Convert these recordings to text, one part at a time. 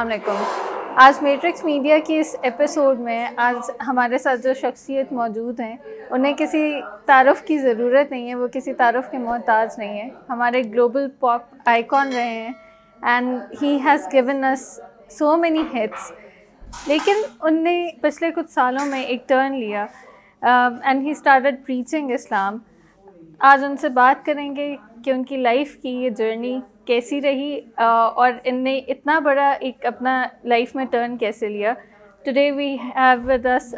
अलैक्म आज matrix media की इस एपिसोड में आज हमारे साथ जो शख्सियत मौजूद हैं उन्हें किसी तारफ़ की ज़रूरत नहीं है वो किसी तारफ़ के मोहताज नहीं है हमारे ग्लोबल पॉप आइकॉन रहे हैं and he has given us so many hits लेकिन उनने पिछले कुछ सालों में एक टर्न लिया and he started preaching Islam आज उनसे बात करेंगे कि उनकी लाइफ की ये जर्नी कैसी रही और इनने इतना बड़ा एक अपना लाइफ में टर्न कैसे लिया today we have with us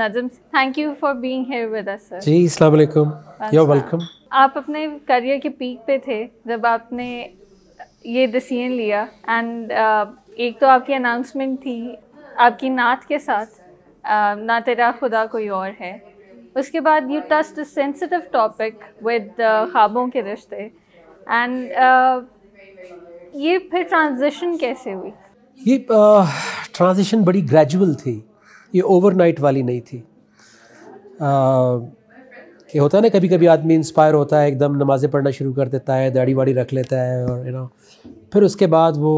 Najam thank you for being here with us sir ji अस्सलाम वालेकुम यू अच्छा। वेलकम आप अपने करियर के पीक पे थे जब आपने ये डिसीजन लिया एंड uh, एक तो आपकी अनाउंसमेंट थी आपकी नात के साथ uh, ना तेरा खुदा कोई और है उसके बाद you touched sensitive topic with ख्वाबों के रिश्ते एंड ये फिर ट्रांजिशन कैसे हुई ये ट्रांजिशन बड़ी ग्रेजुअल थी ये ओवरनाइट वाली नहीं थी आ, कि होता है ना कभी कभी आदमी इंस्पायर होता है एकदम नमाज़ें पढ़ना शुरू कर देता है दाढ़ी वाड़ी रख लेता है और यू नो फिर उसके बाद वो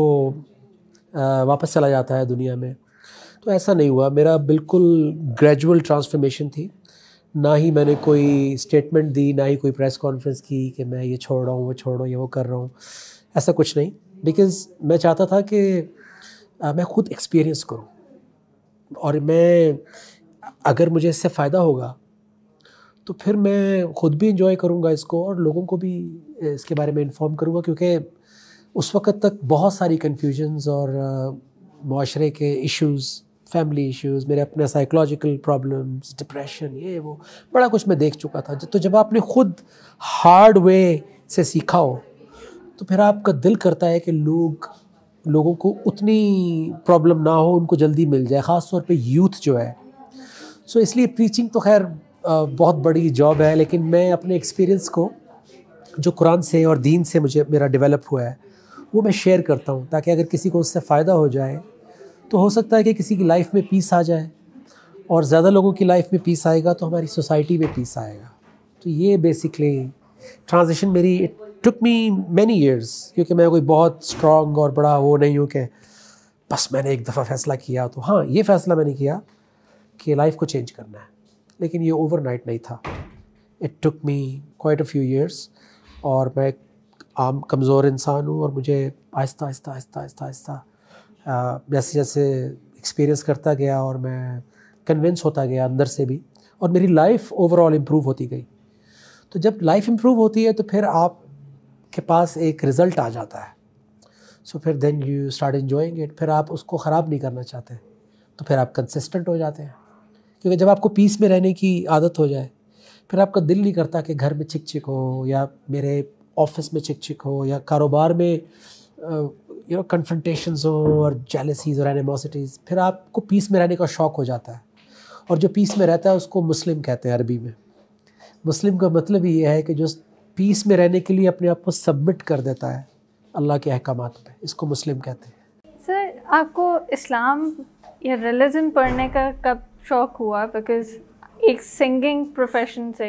आ, वापस चला जाता है दुनिया में तो ऐसा नहीं हुआ मेरा बिल्कुल ग्रेजुअल ट्रांसफॉर्मेशन थी ना ही मैंने कोई स्टेटमेंट दी ना ही कोई प्रेस कॉन्फ्रेंस की कि मैं ये छोड़ रहा हूँ वो छोड़ रहा हूँ ये वो कर रहा हूँ ऐसा कुछ नहीं बिकॉज मैं चाहता था कि मैं खुद एक्सपीरियंस करूँ और मैं अगर मुझे इससे फ़ायदा होगा तो फिर मैं ख़ुद भी इंजॉय करूँगा इसको और लोगों को भी इसके बारे में इन्फॉर्म करूँगा क्योंकि उस वक़्त तक बहुत सारी कन्फ्यूजन्स और माशरे के इश्यूज़ फैमिली इश्यूज़ मेरे अपने साइकोलॉजिकल प्रॉब्लम्स डिप्रेशन ये वो बड़ा कुछ मैं देख चुका था तो जब आपने ख़ुद हार्ड वे से सीखा हो तो फिर आपका दिल करता है कि लोग लोगों को उतनी प्रॉब्लम ना हो उनको जल्दी मिल जाए ख़ास तौर पे यूथ जो है सो so, इसलिए प्रीचिंग तो खैर बहुत बड़ी जॉब है लेकिन मैं अपने एक्सपीरियंस को जो कुरान से और दीन से मुझे मेरा डेवलप हुआ है वो मैं शेयर करता हूँ ताकि अगर किसी को उससे फ़ायदा हो जाए तो हो सकता है कि किसी की लाइफ में पीस आ जाए और ज़्यादा लोगों की लाइफ में पीस आएगा तो हमारी सोसाइटी में पीस आएगा तो ये बेसिकली ट्रांजिशन मेरी टुक मी मैनी ईयर्स क्योंकि मैं कोई बहुत स्ट्रॉन्ग और बड़ा वो नहीं हूँ कि बस मैंने एक दफ़ा फ़ैसला किया तो हाँ ये फ़ैसला मैंने किया कि लाइफ को चेंज करना है लेकिन ये ओवरनाइट नहीं था it took me quite a few years और मैं आम कमज़ोर इंसान हूँ और मुझे आहिस्ता आहिस्ता आहिस्ता आहिस्ता आहिस्ता जैसे जैसे एक्सपीरियंस करता गया और मैं कन्विंस होता गया अंदर से भी और मेरी लाइफ ओवरऑल इम्प्रूव होती गई तो जब लाइफ इम्प्रूव होती है तो फिर आप के पास एक रिज़ल्ट आ जाता है सो so, फिर then you start enjoying it फिर आप उसको ख़राब नहीं करना चाहते तो फिर आप कंसिस्टेंट हो जाते हैं क्योंकि जब आपको पीस में रहने की आदत हो जाए फिर आपका दिल नहीं करता कि घर में चिक चिक हो या मेरे ऑफिस में चिक चिक हो या कारोबार में यू नो कन्फ्रंटेशन हो और जेलसीज और एनिमोसिटीज़ फिर आपको पीस में रहने का शौक़ हो जाता है और जो पीस में रहता है उसको मुस्लिम कहते हैं अरबी में मुस्लिम का मतलब ये है कि जो पीस में रहने के लिए अपने आप को सबमिट कर देता है अल्लाह के अहकाम पे इसको मुस्लिम कहते हैं सर आपको इस्लाम या रिलीजन पढ़ने का कब शौक़ हुआ बिकॉज एक सिंगिंग प्रोफेशन से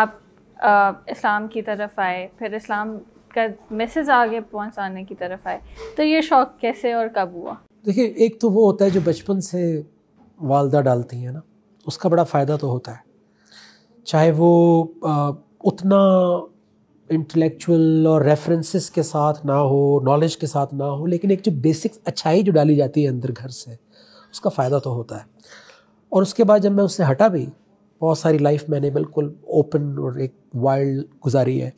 आप आ, इस्लाम की तरफ आए फिर इस्लाम का मैसेज आगे पहुंचाने की तरफ आए तो ये शौक़ कैसे और कब हुआ देखिए एक तो वो होता है जो बचपन से वालदा डालती है ना उसका बड़ा फ़ायदा तो होता है चाहे वो उतना इंटेलेक्चुअल और रेफरेंसेस के साथ ना हो नॉलेज के साथ ना हो लेकिन एक जो बेसिक अच्छाई जो डाली जाती है अंदर घर से उसका फ़ायदा तो होता है और उसके बाद जब मैं उससे हटा भी बहुत सारी लाइफ मैंने बिल्कुल ओपन और एक वाइल्ड गुजारी है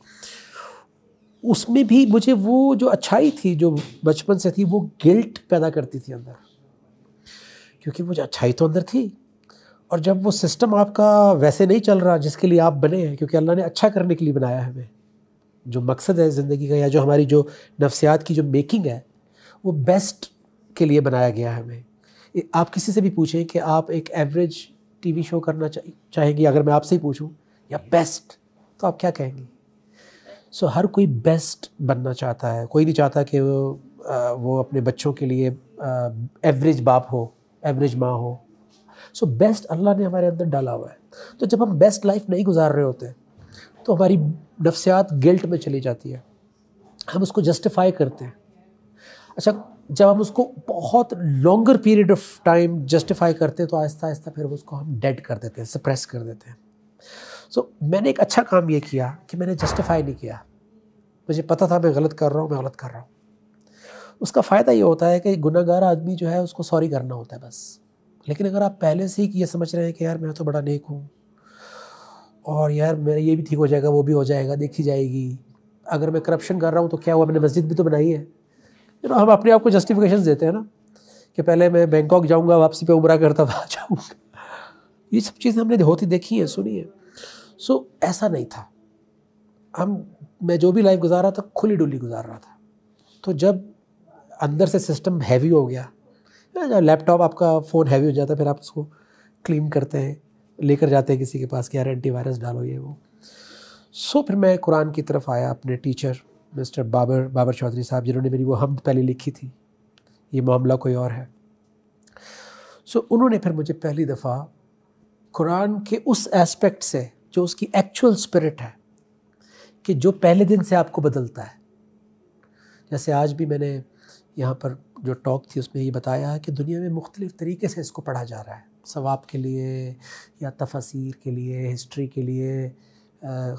उसमें भी मुझे वो जो अच्छाई थी जो बचपन से थी वो गिल्ट पैदा करती थी अंदर क्योंकि मुझे अच्छाई तो अंदर थी और जब वो सिस्टम आपका वैसे नहीं चल रहा जिसके लिए आप बने हैं क्योंकि अल्लाह ने अच्छा करने के लिए बनाया है हमें जो मकसद है ज़िंदगी का या जो हमारी जो नफ्सियात की जो मेकिंग है वो बेस्ट के लिए बनाया गया है हमें आप किसी से भी पूछें कि आप एक एवरेज टीवी शो करना चाहेंगी अगर मैं आपसे ही पूछूं या बेस्ट तो आप क्या कहेंगी सो so, हर कोई बेस्ट बनना चाहता है कोई नहीं चाहता कि वो आ, वो अपने बच्चों के लिए एवरेज बाप हो एवरेज माँ हो सो बेस्ट अल्लाह ने हमारे अंदर डाला हुआ है तो जब हम बेस्ट लाइफ नहीं गुजार रहे होते तो हमारी नफसियात गिल्ट में चली जाती है हम उसको जस्टिफाई करते हैं अच्छा जब हम उसको बहुत longer period of time justify करते हैं तो आहिस्ता आहिस्ता फिर उसको हम डेड कर देते हैं सप्रेस कर देते हैं सो so, मैंने एक अच्छा काम ये किया कि मैंने जस्टिफाई नहीं किया मुझे पता था मैं गलत कर रहा हूँ मैं गलत कर रहा हूँ उसका फ़ायदा ये होता है कि गुनागार आदमी जो है उसको सॉरी करना होता है बस लेकिन अगर आप पहले से ही ये समझ रहे हैं कि यार मैं तो बड़ा नेक हूँ और यार मेरा ये भी ठीक हो जाएगा वो भी हो जाएगा देखी जाएगी अगर मैं करप्शन कर रहा हूँ तो क्या हुआ मैंने मस्जिद भी तो बनाई है यू नो हम अपने आप को जस्टिफिकेशन देते हैं ना कि पहले मैं बैंकॉक जाऊँगा वापसी पर उम्र करता था जाऊँगा ये सब चीज़ें हमने होती देखी हैं सुनी है सो ऐसा नहीं था हम मैं जो भी लाइफ गुजार रहा था खुली डुली गुजार रहा था तो जब अंदर से सिस्टम हैवी हो गया लैपटॉप आपका फ़ोन हैवी हो जाता है फिर आप उसको क्लीन करते हैं लेकर जाते हैं किसी के पास कि यार एंटीवायरस डालो ये वो सो फिर मैं कुरान की तरफ आया अपने टीचर मिस्टर बाबर बाबर चौधरी साहब जिन्होंने मेरी वो हमद पहले लिखी थी ये मामला कोई और है सो so, उन्होंने फिर मुझे पहली दफ़ा कुरान के उस एस्पेक्ट से जो उसकी एक्चुअल स्पिरिट है कि जो पहले दिन से आपको बदलता है जैसे आज भी मैंने यहाँ पर जो टॉक थी उसमें ये बताया कि दुनिया में मुख्तलिफ़ तरीके से इसको पढ़ा जा रहा है सवाब के लिए या तफसर के लिए हिस्ट्री के लिए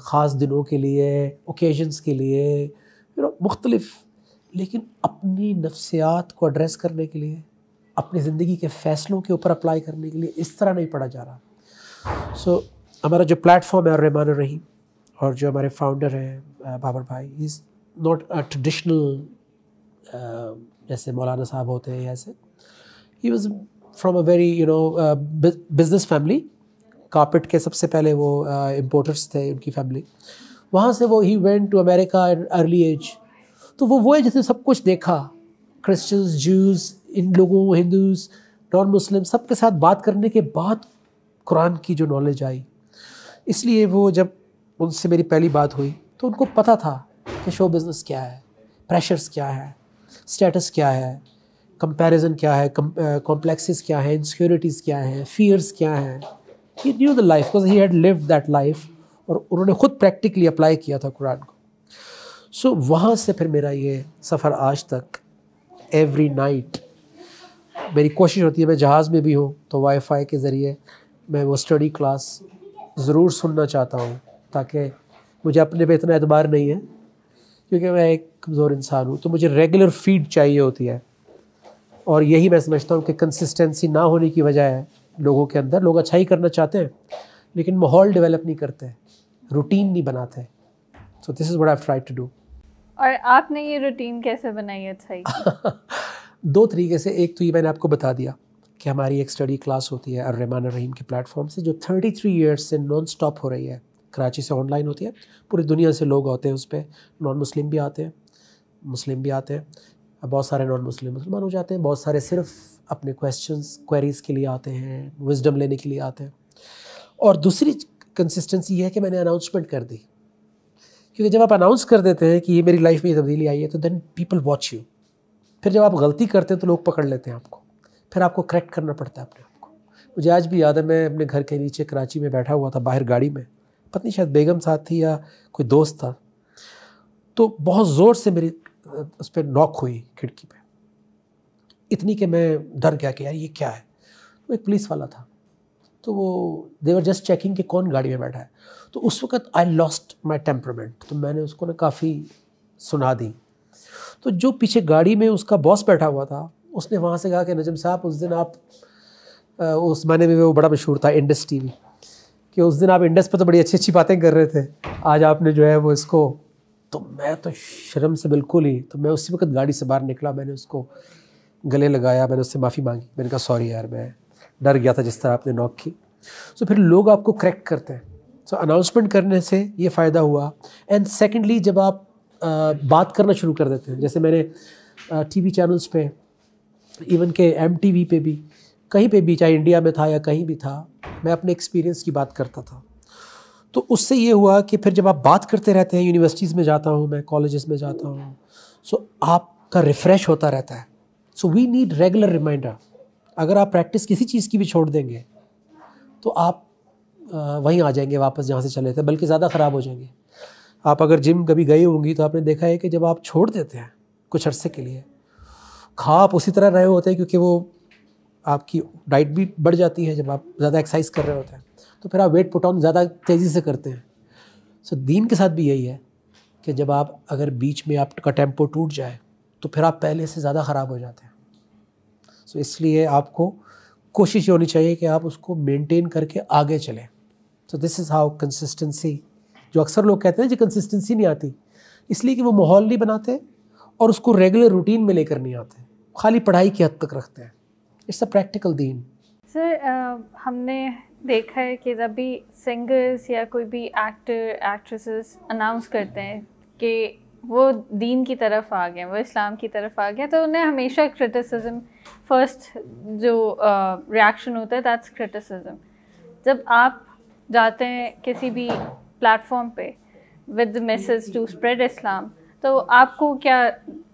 ख़ास दिनों के लिए ओकेजन्स के लिए यू नो मुख्तलिफ़ लेकिन अपनी नफ्सियात को एड्रेस करने के लिए अपनी ज़िंदगी के फ़ैसलों के ऊपर अप्लाई करने के लिए इस तरह नहीं पढ़ा जा रहा सो so, हमारा जो प्लेटफॉर्म है रहमान रहीम और जो हमारे फाउंडर हैं बाबर भाई इज़ नॉट अ ट्रडिशनल जैसे मौलाना साहब होते हैं ऐसे ही was from a very you know business family carpet के सबसे पहले वो इम्पोर्टर्स uh, थे उनकी फैमिली वहाँ से वो ही went to America early age तो वो वो है जिसने सब कुछ देखा क्रिश्चियंस जूस इन लोगों हिंदूज नॉन मुस्लिम सब के साथ बात करने के बाद कुरान की जो नॉलेज आई इसलिए वो जब उनसे मेरी पहली बात हुई तो उनको पता था कि शो बिज़नेस क्या है प्रेशर्स क्या है स्टेटस क्या है कंपैरिजन क्या है कॉम्प्लेक्सेस क्या है इनसिक्योरिटीज़ क्या हैं फियर्स क्या हैं he knew the life because he had live that life और उन्होंने ख़ुद प्रैक्टिकली अप्लाई किया था कुरान को सो so, वहाँ से फिर मेरा ये सफ़र आज तक एवरी नाइट मेरी कोशिश होती है मैं जहाज़ में भी हूँ तो वाईफाई के ज़रिए मैं वो स्टडी क्लास ज़रूर सुनना चाहता हूँ ताकि मुझे अपने पे इतना एतबार नहीं है क्योंकि मैं एक कमज़ोर इंसान हूँ तो मुझे रेगुलर फीड चाहिए होती है और यही मैं समझता हूँ कि कंसिस्टेंसी ना होने की वजह है लोगों के अंदर लोग अच्छा ही करना चाहते हैं लेकिन माहौल डेवलप नहीं करते रूटीन नहीं बनाते so this is what I try to do और आपने ये रूटीन कैसे बनाई अच्छाई दो तरीके से एक तो ये मैंने आपको बता दिया कि हमारी एक स्टडी क्लास होती है रहमान रहीम के प्लेटफॉर्म से जो थर्टी थ्री ईयर्स से नॉन स्टॉप हो रही है कराची से ऑनलाइन होती है पूरी दुनिया से लोग आते हैं उस पर नॉन मुस्लिम भी आते हैं मुस्लिम भी आते हैं बहुत सारे नॉन मुस्लिम मुसलमान हो जाते हैं बहुत सारे सिर्फ अपने क्वेश्चंस क्वेरीज़ के लिए आते हैं विजडम लेने के लिए आते हैं और दूसरी कंसिस्टेंसी यह है कि मैंने अनाउंसमेंट कर दी क्योंकि जब आप अनाउंस कर देते हैं कि ये मेरी लाइफ में ये तब्दीली आई है तो देन पीपल वॉच यू फिर जब आप गलती करते हैं तो लोग पकड़ लेते हैं आपको फिर आपको करेक्ट करना पड़ता है अपने आप को मुझे आज भी याद है मैं अपने घर के नीचे कराची में बैठा हुआ था बाहर गाड़ी में पत्नी शायद बेगम साथ थी या कोई दोस्त था तो बहुत ज़ोर से मेरी उस पर नॉक हुई खिड़की पे इतनी कि मैं डर गया कि यार ये क्या है तो एक पुलिस वाला था तो वो देवर जस्ट चेकिंग कि कौन गाड़ी में बैठा है तो उस वक्त आई लॉस्ट माई टेम्परमेंट तो मैंने उसको ना काफ़ी सुना दी तो जो पीछे गाड़ी में उसका बॉस बैठा हुआ था उसने वहाँ से कहा कि नजम साहब उस दिन आप उस मायने में वो बड़ा मशहूर था इंडस्ट्री में कि उस दिन आप इंडस पर तो बड़ी अच्छी अच्छी बातें कर रहे थे आज आपने जो है वो इसको तो मैं तो शर्म से बिल्कुल ही तो मैं उसी वक्त गाड़ी से बाहर निकला मैंने उसको गले लगाया मैंने उससे माफ़ी मांगी मैंने कहा सॉरी यार मैं डर गया था जिस तरह आपने नॉक की सो फिर लोग आपको क्रैक करते हैं सो अनाउंसमेंट करने से ये फ़ायदा हुआ एंड सेकेंडली जब आप बात करना शुरू कर देते हैं जैसे मैंने टी वी चैनल्स पर इवन के एम टी वी पे भी कहीं पे भी चाहे इंडिया में था या कहीं भी था मैं अपने एक्सपीरियंस की बात करता था तो उससे ये हुआ कि फिर जब आप बात करते रहते हैं यूनिवर्सिटीज़ में जाता हूँ मैं कॉलेजेस में जाता हूँ सो so, आपका रिफ़्रेश होता रहता है so we need regular reminder अगर आप प्रैक्टिस किसी चीज़ की भी छोड़ देंगे तो आप वहीं आ जाएंगे वापस जहाँ से चले थे बल्कि ज़्यादा ख़राब हो जाएंगे आप अगर जिम कभी गई होंगी तो आपने देखा है कि जब आप छोड़ देते हैं कुछ अरसे के लिए खा आप उसी तरह रहे होते हैं क्योंकि वो आपकी डाइट भी बढ़ जाती है जब आप ज़्यादा एक्सरसाइज कर रहे होते हैं तो फिर आप वेट पुट ऑन ज़्यादा तेज़ी से करते हैं सो दीन के साथ भी यही है कि जब आप अगर बीच में आपका टेम्पो टूट जाए तो फिर आप पहले से ज़्यादा ख़राब हो जाते हैं सो इसलिए आपको कोशिश होनी चाहिए कि आप उसको मेनटेन करके आगे चलें so this is how consistency जो अक्सर लोग कहते हैं जो कंसिस्टेंसी नहीं आती इसलिए कि वो माहौल नहीं बनाते और उसको रेगुलर रूटीन में लेकर नहीं आते खाली पढ़ाई की हद तक रखते हैं इट्स अ प्रैक्टिकल दीन सर हमने देखा है कि जब भी सिंगर्स या कोई भी एक्टर एक्ट्रेसेस अनाउंस करते हैं कि वो दीन की तरफ आ गए वो इस्लाम की तरफ आ गए तो उन्हें हमेशा क्रिटिसिज्म फर्स्ट जो रिएक्शन uh, होता है दैट्स क्रिटिसिज्म जब आप जाते हैं किसी भी प्लेटफॉर्म पे with message to spread Islam तो आपको क्या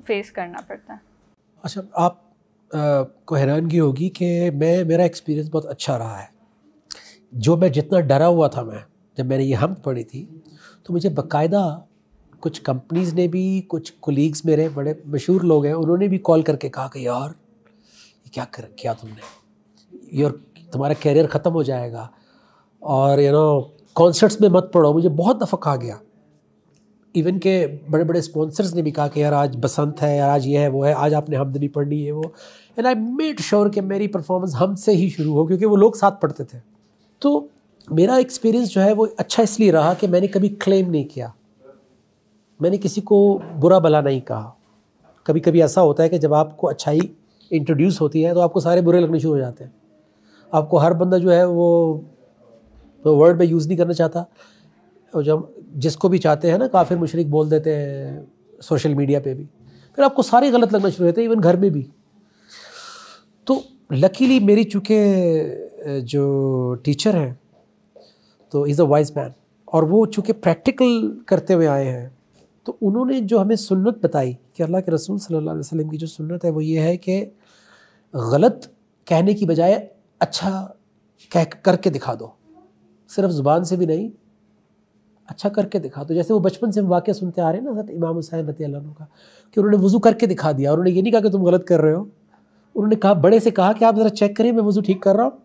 फेस करना पड़ता है अच्छा आप को हैरानगी होगी कि मैं मेरा एक्सपीरियंस बहुत अच्छा रहा है जो मैं जितना डरा हुआ था मैं जब मैंने ये हम पढ़ी थी तो मुझे बकायदा कुछ कंपनीज़ ने भी कुछ कोलीग्स मेरे बड़े मशहूर लोग हैं उन्होंने भी कॉल करके कहा कि यार ये क्या कर क्या तुमने योर तुम्हारा कैरियर ख़त्म हो जाएगा और यू नो कॉन्सर्ट्स में मत पढ़ो मुझे बहुत दफ़ा कहा गया इवन के बड़े बड़े स्पॉन्सर्स ने भी कहा कि यार आज बसंत है यार आज ये है वो है आज आपने हमदनी पढ़नी है वो एंड आई मेड श्योर कि मेरी परफॉर्मेंस हमसे ही शुरू हो क्योंकि वो लोग साथ पढ़ते थे तो मेरा एक्सपीरियंस जो है वो अच्छा इसलिए रहा कि मैंने कभी क्लेम नहीं किया मैंने किसी को बुरा भला नहीं कहा कभी कभी ऐसा होता है कि जब आपको अच्छाई इंट्रोड्यूस होती है तो आपको सारे बुरे लगने शुरू हो जाते हैं आपको हर बंदा जो है वो वर्ड में यूज़ नहीं करना चाहता और जब जिसको भी चाहते हैं ना काफिर मुशरक बोल देते हैं सोशल मीडिया पे भी फिर आपको सारे गलत लगना शुरू होते हैं इवन घर में भी तो लकीली मेरी चूँकि जो टीचर हैं तो इज़ अ वाइज मैन और वो चूँकि प्रैक्टिकल करते हुए आए हैं तो उन्होंने जो हमें सुन्नत बताई कि अल्लाह के रसूल सल्लल्लाहु अलैहि वसल्लम की जो सुन्नत है वो ये है कि गलत कहने की बजाय अच्छा कह करके दिखा दो सिर्फ ज़ुबान से भी नहीं अच्छा करके दिखा दो जैसे वो बचपन से हम वाक्य सुनते आ रहे हैं ना हजरत इमाम हुसैन रती का कि उन्होंने वज़ू करके दिखा दिया उन्होंने ये नहीं कहा कि तुम गलत कर रहे हो उन्होंने कहा बड़े से कहा कि आप ज़रा चेक करें मैं वज़ू ठीक कर रहा हूँ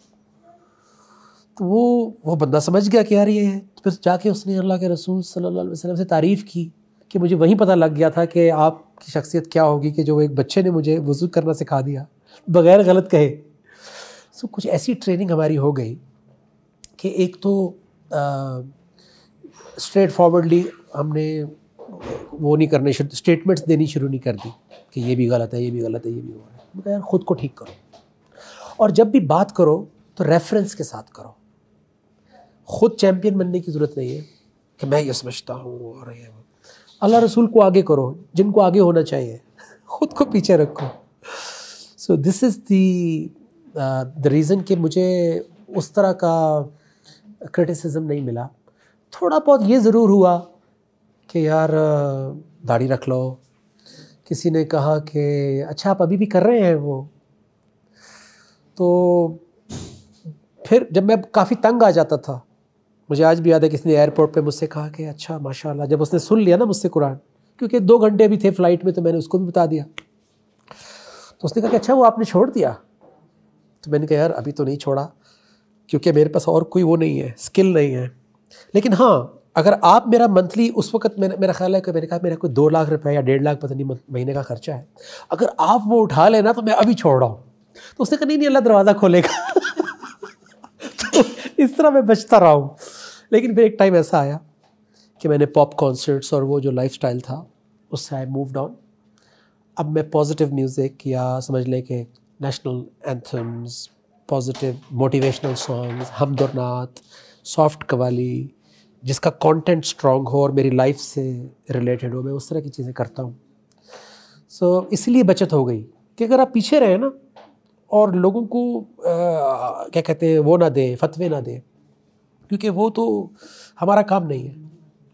तो वो वो बंदा समझ गया कि यार ये है तो फिर जाके उसने अल्लाह के रसूल सल्लल्लाहु अलैहि वसल्लम से तारीफ़ की कि मुझे वहीं पता लग गया था कि आपकी शख्सियत क्या होगी कि जो एक बच्चे ने मुझे वजू करना सिखा दिया बग़ैर गलत कहे सो कुछ ऐसी ट्रेनिंग हमारी हो गई कि एक तो आ, स्ट्रेट फॉरवर्डली हमने वो नहीं करने शुरू स्टेटमेंट्स देनी शुरू नहीं कर दी कि ये भी गलत है ये भी गलत है ये भी गलत है यार ख़ुद को ठीक करो और जब भी बात करो तो रेफरेंस के साथ करो खुद चैम्पियन बनने की ज़रूरत नहीं है कि मैं ये समझता हूँ और ये अल्लाह रसूल को आगे करो जिनको आगे होना चाहिए खुद को पीछे रखो so this is the the reason कि मुझे उस तरह का क्रिटिसिज्म नहीं मिला थोड़ा बहुत ये ज़रूर हुआ कि यार दाढ़ी रख लो किसी ने कहा कि अच्छा आप अभी भी कर रहे हैं वो तो फिर जब मैं काफ़ी तंग आ जाता था मुझे आज भी याद है किसी ने एयरपोर्ट पे मुझसे कहा कि अच्छा माशाल्लाह जब उसने सुन लिया ना मुझसे कुरान क्योंकि दो घंटे भी थे फ्लाइट में तो मैंने उसको भी बता दिया तो उसने कहा कि अच्छा वो आपने छोड़ दिया तो मैंने कहा यार अभी तो नहीं छोड़ा क्योंकि मेरे पास और कोई वो नहीं है स्किल नहीं है लेकिन हाँ अगर आप मेरा मंथली उस वक्त मैंने मेरा ख्याल है कि मैंने कहा मेरा कोई दो लाख रुपए या डेढ़ लाख पता नहीं महीने का खर्चा है अगर आप वो उठा लेना तो मैं अभी छोड़ रहा हूँ तो उसने कहा नहीं नहीं अल्लाह दरवाज़ा खोलेगा तो इस तरह मैं बचता रहा हूँ लेकिन फिर एक टाइम ऐसा आया कि मैंने पॉप कॉन्सर्ट्स और वो जो लाइफ स्टाइल था उससे आई मूव डाउन अब मैं पॉजिटिव म्यूज़िक या समझ लें कि national anthems positive motivational songs हमदुरनाथ सॉफ्ट कवाली जिसका कंटेंट स्ट्रॉन्ग हो और मेरी लाइफ से रिलेटेड हो मैं उस तरह की चीज़ें करता हूँ सो so, इसलिए बचत हो गई कि अगर आप पीछे रहें ना और लोगों को आ, क्या कहते हैं वो ना दें फतवे ना दें क्योंकि वो तो हमारा काम नहीं है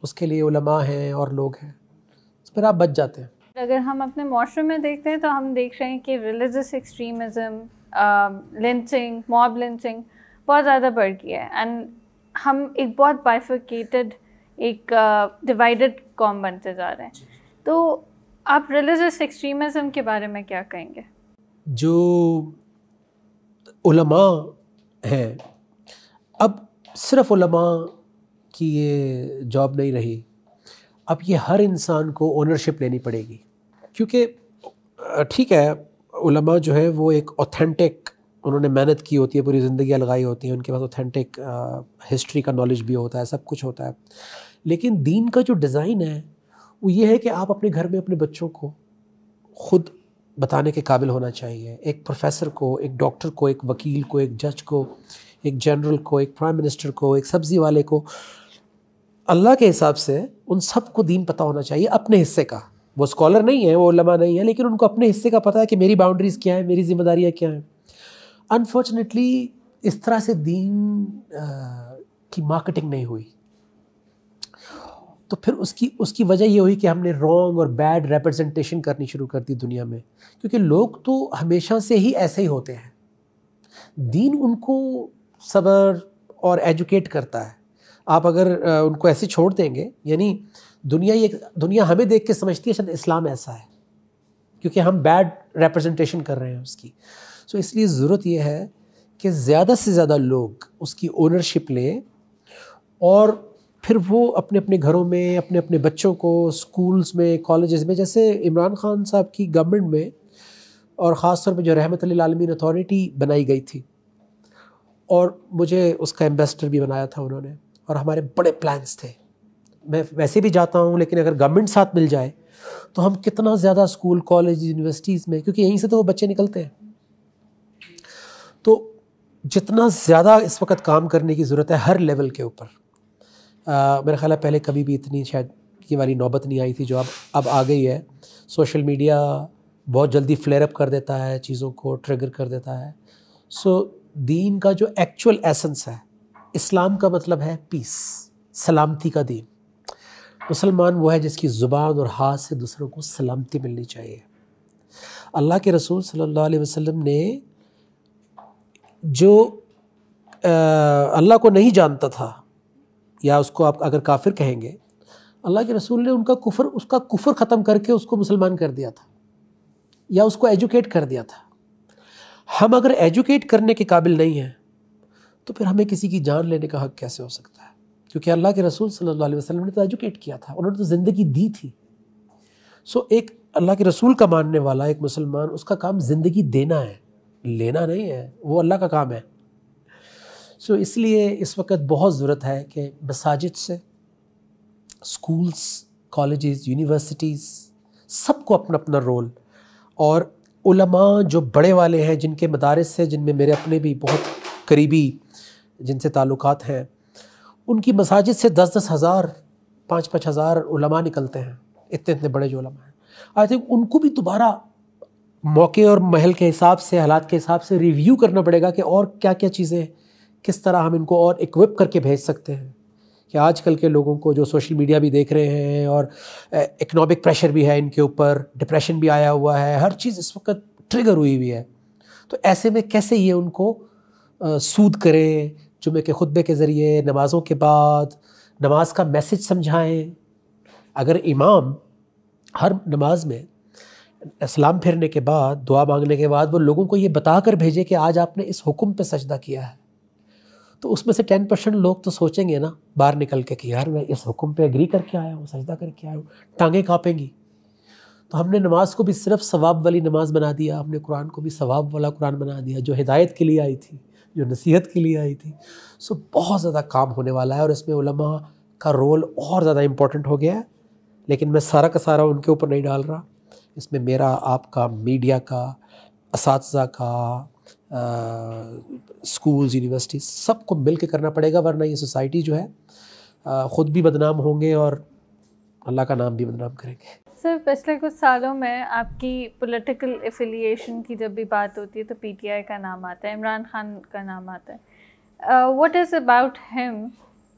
उसके लिए उलमा हैं और लोग हैं तो फिर आप बच जाते हैं अगर हम अपने माशरे में देखते हैं तो हम देख रहे हैं कि religious extremism lynching mob lynching बहुत ज़्यादा बढ़ गई है एंड हम एक बहुत बाइफिकेटेड एक डिवाइडेड uh, कॉम बनते जा रहे हैं तो आप रिलीजियस एक्सट्रीमिज़म के बारे में क्या कहेंगे जो उलमा हैं अब सिर्फ उलमा की ये जॉब नहीं रही अब ये हर इंसान को ओनरशिप लेनी पड़ेगी क्योंकि ठीक है उलमा जो है वो एक ऑथेंटिक उन्होंने मेहनत की होती है पूरी ज़िंदगी लगाई होती है उनके पास ऑथेंटिक हिस्ट्री का नॉलेज भी होता है सब कुछ होता है लेकिन दीन का जो डिज़ाइन है वो ये है कि आप अपने घर में अपने बच्चों को खुद बताने के काबिल होना चाहिए एक प्रोफेसर को एक डॉक्टर को एक वकील को एक जज को एक जनरल को एक प्राइम मिनिस्टर को एक सब्ज़ी वाले को अल्लाह के हिसाब से उन सब को दीन पता होना चाहिए अपने हिस्से का वो स्कॉलर नहीं है वो लमा नहीं है लेकिन उनको अपने हिस्से का पता है कि मेरी बाउंड्रीज़ क्या है मेरी जिम्मेदारियाँ क्या हैं अनफॉर्चुनेटली इस तरह से दीन की मार्केटिंग नहीं हुई तो फिर उसकी उसकी वजह ये हुई कि हमने रॉन्ग और बैड रिप्रेजेंटेशन करनी शुरू कर दी दुनिया में क्योंकि लोग तो हमेशा से ही ऐसे ही होते हैं दीन उनको सबर और एजुकेट करता है आप अगर उनको ऐसे छोड़ देंगे यानी दुनिया ये दुनिया हमें देख के समझती है शायद इस्लाम ऐसा है क्योंकि हम बैड रिप्रेजेंटेशन कर रहे हैं उसकी सो तो इसलिए ज़रूरत यह है कि ज़्यादा से ज़्यादा लोग उसकी ओनरशिप लें और फिर वो अपने अपने घरों में अपने अपने बच्चों को स्कूल्स में कॉलेजेस में जैसे इमरान खान साहब की गवर्नमेंट में और ख़ास तौर पर जो रहमत आलमीन अथॉरिटी बनाई गई थी और मुझे उसका एम्बेसडर भी बनाया था उन्होंने और हमारे बड़े प्लान्स थे मैं वैसे भी जाता हूँ लेकिन अगर गवर्नमेंट साथ मिल जाए तो हम कितना ज़्यादा स्कूल कॉलेज यूनिवर्सिटीज़ में क्योंकि यहीं से तो वो बच्चे निकलते हैं तो जितना ज़्यादा इस वक्त काम करने की ज़रूरत है हर लेवल के ऊपर मेरा ख्याल है पहले कभी भी इतनी शायद ये वाली नौबत नहीं आई थी जो अब अब आ गई है सोशल मीडिया बहुत जल्दी फ्लेयर अप कर देता है चीज़ों को ट्रिगर कर देता है सो so, दीन का जो एक्चुअल एसेंस है इस्लाम का मतलब है पीस सलामती का दीन मुसलमान वो है जिसकी ज़ुबान और हाथ से दूसरों को सलामती मिलनी चाहिए अल्लाह के रसूल सल्लल्लाहु अलैहि वसल्लम ने जो अल्लाह को नहीं जानता था या उसको आप अगर काफिर कहेंगे अल्लाह के रसूल ने उनका कुफर उसका कुफर ख़त्म करके उसको मुसलमान कर दिया था या उसको एजुकेट कर दिया था हम अगर एजुकेट करने के काबिल नहीं हैं तो फिर हमें किसी की जान लेने का हक कैसे हो सकता है क्योंकि अल्लाह के रसूल सल्लल्लाहु अलैहि वसल्लम ने तो एजुकेट किया था उन्होंने तो ज़िंदगी दी थी सो एक अल्लाह के रसूल का मानने वाला एक मुसलमान उसका काम ज़िंदगी देना है लेना नहीं है वो अल्लाह का काम है सो so, इसलिए इस वक्त बहुत ज़रूरत है कि मसाजिद से स्कूल्स कॉलेजेस यूनिवर्सिटीज़ सबको अपना अपना रोल और उलमा जो बड़े वाले हैं जिनके मदारस हैं जिनमें मेरे अपने भी बहुत करीबी जिनसे ताल्लुक़ हैं उनकी मसाजिद से दस दस हज़ार पाँच पाँच हज़ार निकलते हैं इतने इतने बड़े जो हैं आई थिंक उनको भी दोबारा मौके और महल के हिसाब से हालात के हिसाब से रिव्यू करना पड़ेगा कि और क्या क्या चीज़ें किस तरह हम इनको और इक्विप करके भेज सकते हैं कि आजकल के लोगों को जो सोशल मीडिया भी देख रहे हैं और इकनॉमिक प्रेशर भी है इनके ऊपर डिप्रेशन भी आया हुआ है हर चीज़ इस वक्त ट्रिगर हुई हुई है तो ऐसे में कैसे ये उनको सूद करें जुमे के खुतबे के ज़रिए नमाज़ों के बाद नमाज का मैसेज समझाएं अगर इमाम हर नमाज में इस्लाम फिरने के बाद दुआ मांगने के बाद वो लोगों को ये बता कर भेजे कि आज आपने इस हुक्म पे सजदा किया है तो उसमें से टेन परसेंट लोग तो सोचेंगे ना बाहर निकल के कि यार मैं इस हुक्म पे एग्री करके आया हूँ सजदा करके आया हूँ टाँगें काँपेंगी तो हमने नमाज को भी सिर्फ सवाब वाली नमाज बना दिया हमने कुरान को भी सवाब वाला कुरान बना दिया जो हिदायत के लिए आई थी जो नसीहत के लिए आई थी सो बहुत ज़्यादा काम होने वाला है और इसमें उलमा का रोल और ज़्यादा इम्पोर्टेंट हो गया है लेकिन मैं सारा का सारा उनके ऊपर नहीं डाल रहा इसमें मेरा आपका मीडिया का इस का स्कूल्स यूनिवर्सिटी सबको मिल के करना पड़ेगा वरना ये सोसाइटी जो है आ, ख़ुद भी बदनाम होंगे और अल्लाह का नाम भी बदनाम करेंगे सर पिछले कुछ सालों में आपकी पॉलिटिकल एफिलिएशन की जब भी बात होती है तो पीटीआई का नाम आता है इमरान खान का नाम आता है व्हाट इज़ अबाउट हिम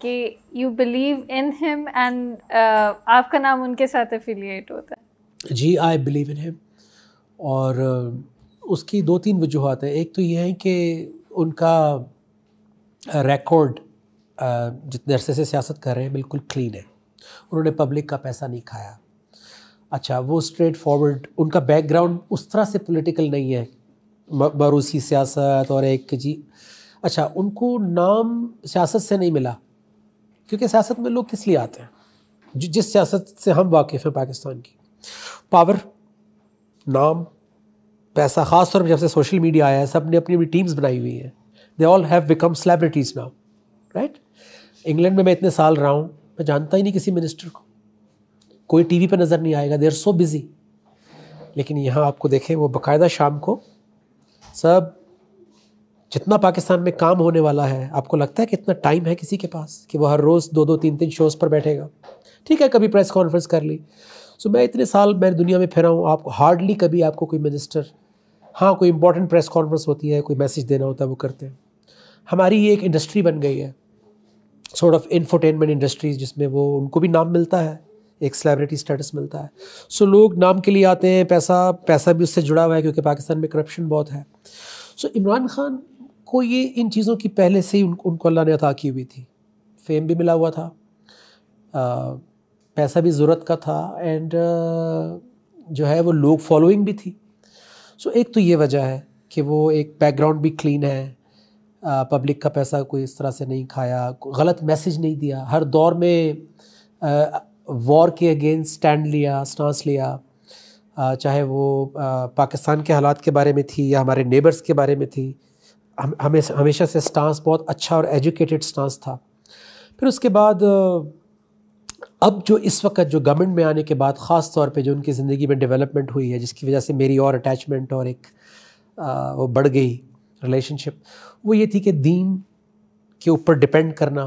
कि you believe in him and आपका नाम उनके साथ एफिलिएट होता है जी आई बिलीव इन हिम और uh, उसकी दो तीन वजूहत हैं एक तो ये है कि उनका रिकॉर्ड uh, uh, जितने अरसे से सियासत कर रहे हैं बिल्कुल क्लीन है उन्होंने पब्लिक का पैसा नहीं खाया अच्छा वो स्ट्रेट फॉरवर्ड उनका बैकग्राउंड उस तरह से पॉलिटिकल नहीं है मरूसी सियासत और एक जी अच्छा उनको नाम सियासत से नहीं मिला क्योंकि सियासत में लोग किस लिए आते हैं जिस सियासत से हम वाकिफ़ हैं पाकिस्तान की पावर नाम पैसा खास तौर पर जब से सोशल मीडिया आया है सब ने अपनी अपनी टीम्स बनाई हुई हैं they all have become celebrities now right England में मैं इतने साल रहा हूँ मैं जानता ही नहीं किसी मिनिस्टर को कोई टीवी पे नज़र नहीं आएगा दे आर सो बिज़ी लेकिन यहाँ आपको देखें वो बाकायदा शाम को सब जितना पाकिस्तान में काम होने वाला है आपको लगता है कि इतना टाइम है किसी के पास कि वो हर रोज़ दो दो तीन तीन शोज़ पर बैठेगा ठीक है कभी प्रेस कॉन्फ्रेंस कर ली सो मैं इतने साल मैं दुनिया में फिरा हूँ आपको हार्डली कभी आपको कोई मिनिस्टर हाँ कोई इंपॉर्टेंट प्रेस कॉन्फ्रेंस होती है कोई मैसेज देना होता है वो करते हैं हमारी ये एक इंडस्ट्री बन गई है सॉर्ट ऑफ इन्फोटेनमेंट इंडस्ट्रीज जिसमें वो उनको भी नाम मिलता है एक सेलिब्रिटी स्टेटस मिलता है सो so, लोग नाम के लिए आते हैं पैसा पैसा भी उससे जुड़ा हुआ है क्योंकि पाकिस्तान में करप्शन बहुत है सो so, इमरान खान को ये इन चीज़ों की पहले से ही उन, उनको अल्लाह ने अता की हुई थी फेम भी मिला हुआ था पैसा भी ज़रूरत का था एंड uh, जो है वो लोग फॉलोइंग भी थी सो so, एक तो ये वजह है कि वो एक बैकग्राउंड भी क्लीन है पब्लिक uh, का पैसा कोई इस तरह से नहीं खाया गलत मैसेज नहीं दिया हर दौर में वॉर uh, के अगेंस्ट स्टैंड लिया स्टांस लिया चाहे वो पाकिस्तान के हालात के बारे में थी या हमारे नेबर्स के बारे में थी हमें हमेशा से स्टांस बहुत अच्छा और एजुकेटेड स्टांस था फिर उसके बाद अब जो इस वक्त जो गवर्नमेंट में आने के बाद ख़ास तौर पे जो उनकी ज़िंदगी में डेवलपमेंट हुई है जिसकी वजह से मेरी और अटैचमेंट और एक आ, वो बढ़ गई रिलेशनशिप वो ये थी कि दीन के ऊपर डिपेंड करना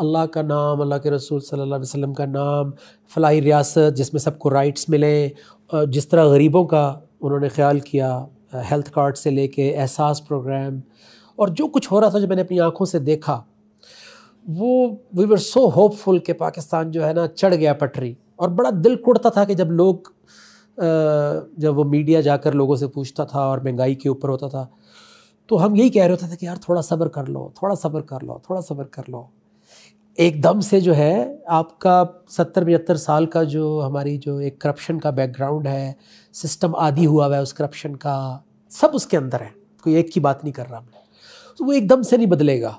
अल्लाह का नाम अल्लाह के रसूल सल्लल्लाहु अलैहि वसल्लम का नाम फलाही रियासत जिसमें सबको राइट्स मिले जिस तरह गरीबों का उन्होंने ख्याल किया हेल्थ कार्ड से लेके एहसास प्रोग्राम और जो कुछ हो रहा था जो मैंने अपनी आँखों से देखा वो वी वर सो होपफुल कि पाकिस्तान जो है ना चढ़ गया पटरी और बड़ा दिल कुड़ता था कि जब लोग जब वो मीडिया जाकर लोगों से पूछता था और महंगाई के ऊपर होता था तो हम यही कह रहे होते थे कि यार थोड़ा सब्र कर लो थोड़ा सब्र कर लो थोड़ा सब्र कर लो एकदम से जो है आपका सत्तर पचहत्तर साल का जो हमारी जो एक करप्शन का बैकग्राउंड है सिस्टम आदि हुआ हुआ है उस करप्शन का सब उसके अंदर है कोई एक की बात नहीं कर रहा मैं तो वो एकदम से नहीं बदलेगा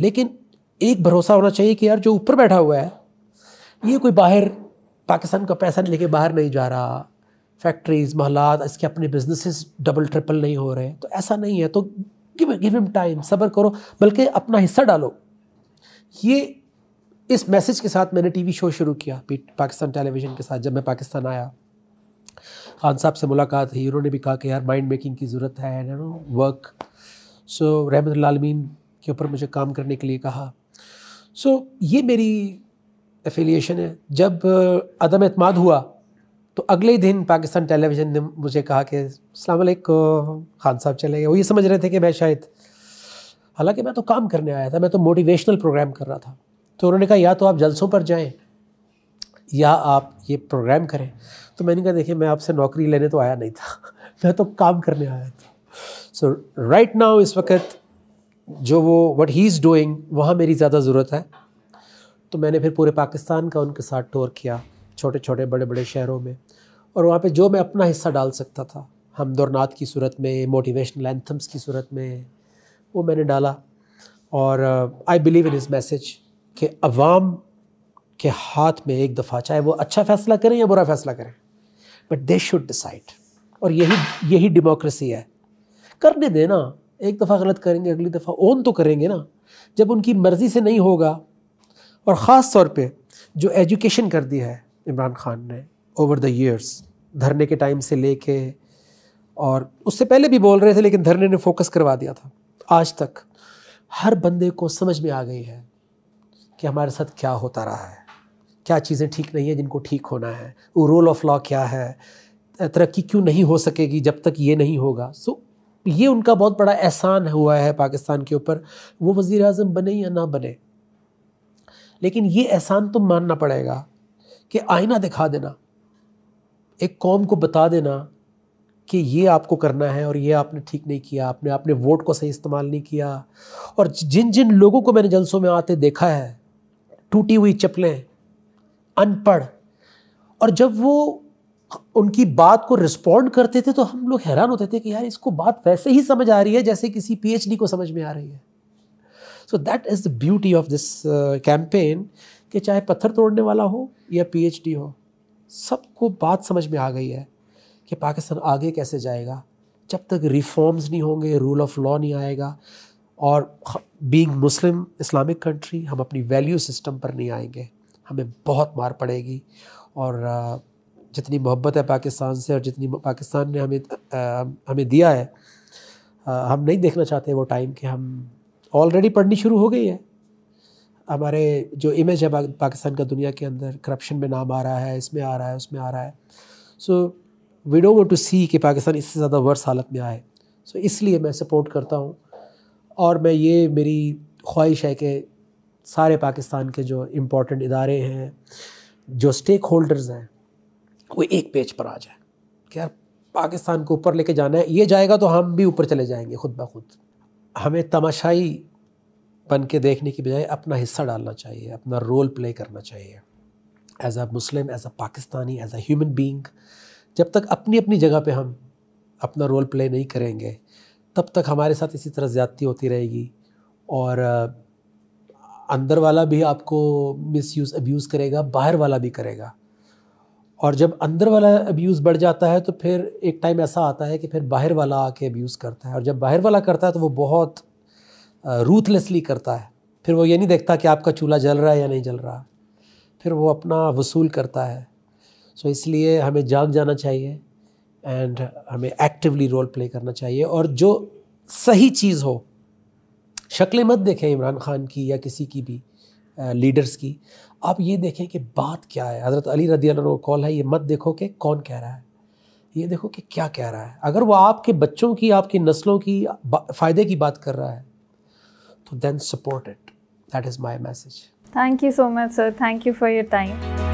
लेकिन एक भरोसा होना चाहिए कि यार जो ऊपर बैठा हुआ है ये कोई बाहर पाकिस्तान का पैसा लेके बाहर नहीं जा रहा फैक्ट्रीज महलात इसके अपने बिजनेसेस डबल ट्रिपल नहीं हो रहे तो ऐसा नहीं है तो गिव गिव हिम टाइम सब्र करो बल्कि अपना हिस्सा डालो ये इस मैसेज के साथ मैंने टीवी शो शुरू किया पाकिस्तान टेलीविज़न के साथ जब मैं पाकिस्तान आया खान साहब से मुलाकात हुई उन्होंने भी कहा कि यार माइंड मेकिंग की ज़रूरत है नो वर्क सो रहमत आलमीन के ऊपर मुझे काम करने के लिए कहा सो so, ये मेरी एफिलिएशन है जब अदम अतमाद हुआ तो अगले ही दिन पाकिस्तान टेलीविज़न ने मुझे कहा कि अलैक्म खान साहब चले गए वो ये समझ रहे थे कि मैं शायद हालांकि मैं तो काम करने आया था मैं तो मोटिवेशनल प्रोग्राम कर रहा था तो उन्होंने कहा या तो आप जलसों पर जाएं या आप ये प्रोग्राम करें तो मैंने कहा देखिए मैं आपसे नौकरी लेने तो आया नहीं था मैं तो काम करने आया था सो राइट नाउ इस वक्त जो वो वट ही इज़ डूइंग वहाँ मेरी ज़्यादा ज़रूरत है तो मैंने फिर पूरे पाकिस्तान का उनके साथ टूर किया छोटे छोटे बड़े बड़े शहरों में और वहाँ पे जो मैं अपना हिस्सा डाल सकता था हम दुरनाथ की सूरत में मोटिवेशनल एंथम्स की सूरत में वो मैंने डाला और आई बिलीव इन इस मैसेज कि अवाम के हाथ में एक दफ़ा चाहे वो अच्छा फ़ैसला करें या बुरा फ़ैसला करें बट दे शुड डिसाइड और यही यही डेमोक्रेसी है करने देना एक दफ़ा गलत करेंगे अगली दफ़ा ओन तो करेंगे ना जब उनकी मर्ज़ी से नहीं होगा और ख़ास तौर पे जो एजुकेशन कर दी है इमरान खान ने ओवर द ईयर्स धरने के टाइम से लेके और उससे पहले भी बोल रहे थे लेकिन धरने ने फोकस करवा दिया था आज तक हर बंदे को समझ में आ गई है कि हमारे साथ क्या होता रहा है क्या चीज़ें ठीक नहीं है जिनको ठीक होना है वो रोल ऑफ लॉ क्या है तरक्की क्यों नहीं हो सकेगी जब तक ये नहीं होगा सो ये उनका बहुत बड़ा एहसान हुआ है पाकिस्तान के ऊपर वो वज़ी अजम बने या ना बने लेकिन ये एहसान तो मानना पड़ेगा कि आईना दिखा देना एक कौम को बता देना कि ये आपको करना है और ये आपने ठीक नहीं किया आपने आपने वोट को सही इस्तेमाल नहीं किया और जिन जिन लोगों को मैंने जलसों में आते देखा है टूटी हुई चप्पलें अनपढ़ और जब वो उनकी बात को रिस्पॉन्ड करते थे तो हम लोग हैरान होते थे कि यार इसको बात वैसे ही समझ आ रही है जैसे किसी पीएचडी को समझ में आ रही है so that is the beauty of this campaign कि चाहे पत्थर तोड़ने वाला हो या पीएचडी हो सबको बात समझ में आ गई है कि पाकिस्तान आगे कैसे जाएगा जब तक रिफॉर्म्स नहीं होंगे रूल ऑफ लॉ नहीं आएगा और बीइंग मुस्लिम इस्लामिक कंट्री हम अपनी वैल्यू सिस्टम पर नहीं आएंगे हमें बहुत मार पड़ेगी और uh, जितनी मोहब्बत है पाकिस्तान से और जितनी पाकिस्तान ने हमें आ, हमें दिया है आ, हम नहीं देखना चाहते वो टाइम कि हम ऑलरेडी पढ़नी शुरू हो गई है हमारे जो इमेज है पाकिस्तान का दुनिया के अंदर करप्शन में नाम आ रहा है इसमें आ रहा है उसमें आ रहा है so we don't want to see कि पाकिस्तान इससे ज़्यादा वर्स हालत में आए सो so, इसलिए मैं सपोर्ट करता हूँ और मैं ये मेरी ख्वाहिश है कि सारे पाकिस्तान के जो इम्पोर्टेंट इदारे हैं जो स्टेक होल्डर्स हैं वो एक पेज पर आ जाए कि यार पाकिस्तान को ऊपर लेके जाना है ये जाएगा तो हम भी ऊपर चले जाएंगे खुद ब खुद हमें तमाशाई बन के देखने की बजाय अपना हिस्सा डालना चाहिए अपना रोल प्ले करना चाहिए as a Muslim as a Pakistani as a human being जब तक अपनी अपनी जगह पर हम अपना रोल प्ले नहीं करेंगे तब तक हमारे साथ इसी तरह ज़्यादती होती रहेगी और अंदर वाला भी आपको मिस यूज़ अब्यूज़ करेगा बाहर वाला भी करेगा और जब अंदर वाला अब्यूज़ बढ़ जाता है तो फिर एक टाइम ऐसा आता है कि फिर बाहर वाला आके अब्यूज़ करता है और जब बाहर वाला करता है तो वो बहुत रूथलेसली करता है फिर वो ये नहीं देखता कि आपका चूल्हा जल रहा है या नहीं जल रहा फिर वो अपना वसूल करता है सो so, इसलिए हमें जाग जाना चाहिए एंड हमें एक्टिवली रोल प्ले करना चाहिए और जो सही चीज़ हो शक्लें मत देखें इमरान खान की या किसी की भी लीडर्स की आप ये देखें कि बात क्या है हज़रत अली रदी कॉल है ये मत देखो कि कौन कह रहा है ये देखो कि क्या कह रहा है अगर वो आपके बच्चों की आपकी नस्लों की फ़ायदे की बात कर रहा है तो then support it that is my message thank you so much sir thank you for your time